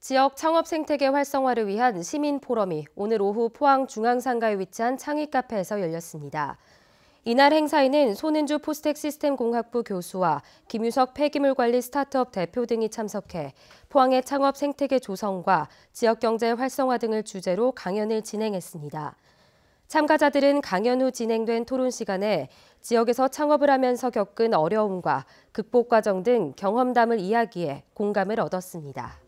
지역 창업 생태계 활성화를 위한 시민 포럼이 오늘 오후 포항 중앙상가에 위치한 창익 카페에서 열렸습니다. 이날 행사에는 손은주 포스텍 시스템 공학부 교수와 김유석 폐기물 관리 스타트업 대표 등이 참석해 포항의 창업 생태계 조성과 지역 경제 활성화 등을 주제로 강연을 진행했습니다. 참가자들은 강연 후 진행된 토론 시간에 지역에서 창업을 하면서 겪은 어려움과 극복 과정 등 경험담을 이야기해 공감을 얻었습니다.